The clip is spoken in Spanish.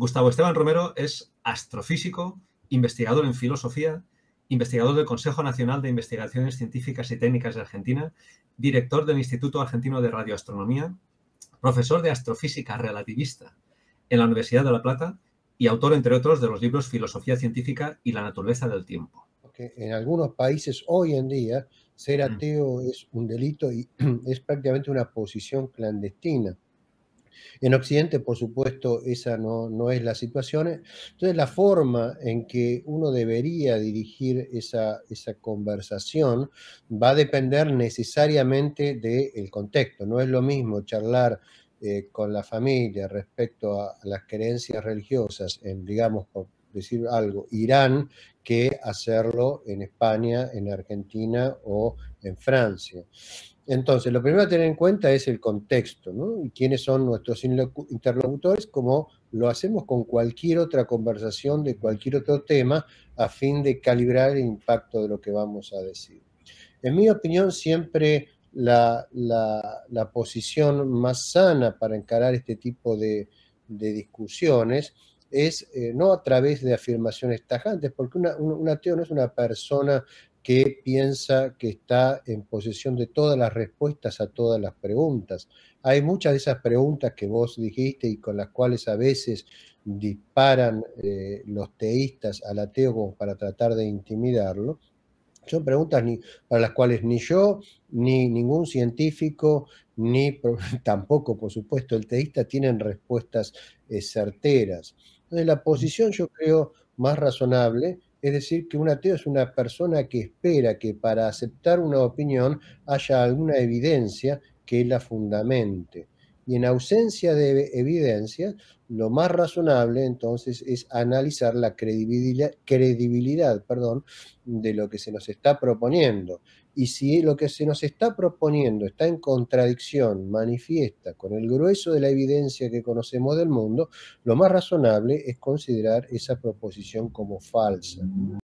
Gustavo Esteban Romero es astrofísico, investigador en filosofía, investigador del Consejo Nacional de Investigaciones Científicas y Técnicas de Argentina, director del Instituto Argentino de Radioastronomía, profesor de astrofísica relativista en la Universidad de La Plata y autor, entre otros, de los libros Filosofía Científica y la Naturaleza del Tiempo. En algunos países hoy en día ser mm. ateo es un delito y es prácticamente una posición clandestina. En Occidente, por supuesto, esa no, es la situación. Entonces, la forma en que uno debería dirigir esa, conversación va a depender necesariamente del contexto. No es lo mismo charlar eh, con la familia respecto a las creencias religiosas en, digamos, por decir algo, Irán, que hacerlo en España, en Argentina o en Francia. Entonces, lo primero a tener en cuenta es el contexto, ¿no? Y quiénes son nuestros interlocutores, como lo hacemos con cualquier otra conversación de cualquier otro tema, a fin de calibrar el impacto de lo que vamos a decir. En mi opinión, siempre la, posición más sana para encarar este tipo de, discusiones es eh, no a través de afirmaciones tajantes, porque una, un ateo no es una persona que piensa que está en posesión de todas las respuestas a todas las preguntas. Hay muchas de esas preguntas que vos dijiste y con las cuales a veces disparan eh, los teístas al ateo para tratar de intimidarlo. Son preguntas para las cuales ni yo, ni ningún científico, ni tampoco, por supuesto, el teísta tienen respuestas eh, certeras. Entonces, la posición yo creo más razonable es decir, que un ateo es una persona que espera que para aceptar una opinión haya alguna evidencia que la fundamente. Y en ausencia de evidencia, lo más razonable entonces es analizar la credibilidad, credibilidad perdón, de lo que se nos está proponiendo. Y si lo que se nos está proponiendo está en contradicción manifiesta con el grueso de la evidencia que conocemos del mundo, lo más razonable es considerar esa proposición como falsa.